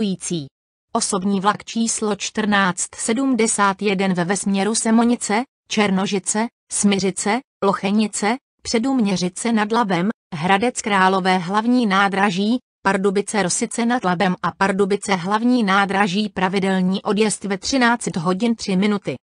cestující. Osobní vlak číslo 1471 ve vesměru Semonice, Černožice, Smiřice, Lochenice, Předuměřice nad Labem, Hradec Králové hlavní nádraží, Pardubice Rosice nad Labem a Pardubice hlavní nádraží pravidelní odjezd ve 13 hodin 3 minuty.